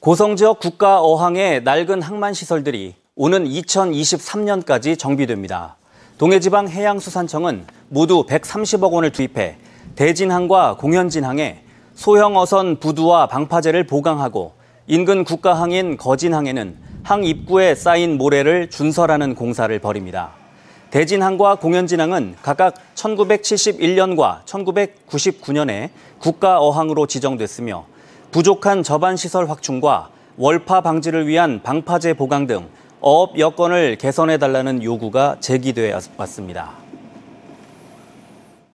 고성 지역 국가 어항의 낡은 항만 시설들이 오는 2023년까지 정비됩니다. 동해지방 해양수산청은 모두 130억 원을 투입해 대진항과 공현진항에 소형 어선 부두와 방파제를 보강하고 인근 국가항인 거진항에는 항 입구에 쌓인 모래를 준설하는 공사를 벌입니다. 대진항과 공현진항은 각각 1971년과 1999년에 국가 어항으로 지정됐으며 부족한 저반시설 확충과 월파 방지를 위한 방파제 보강 등 어업 여건을 개선해달라는 요구가 제기되어 왔습니다.